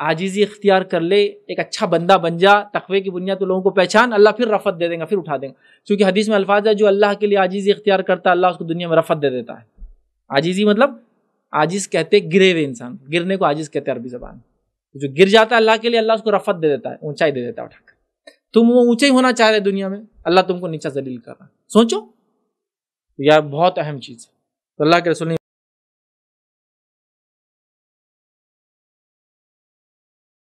आजीजी इख्तियार कर ले एक अच्छा बंदा बन जा तकवे की बुनियाद तो लोगों को पहचान अल्लाह फिर रफत दे देगा फिर उठा देगा क्योंकि हदीस में अल्फाज है जो अल्लाह के लिए आजीजी इख्तियार करता है अल्लाह उसको दुनिया में रफत दे देता है आजीजी मतलब आजिज कहते गिरे हुए इंसान गिरने को आजिज कहते हैं अरबी जबान जो गिर जाता है अल्लाह के लिए अल्लाह उसको रफत दे देता है ऊंचाई दे देता है उठाकर तुम वो ऊंचे ही होना चाह रहे दुनिया में अल्लाह तुमको नीचा जलील कर रहा है सोचो यह बहुत अहम चीज़ है तो अल्लाह के रसूल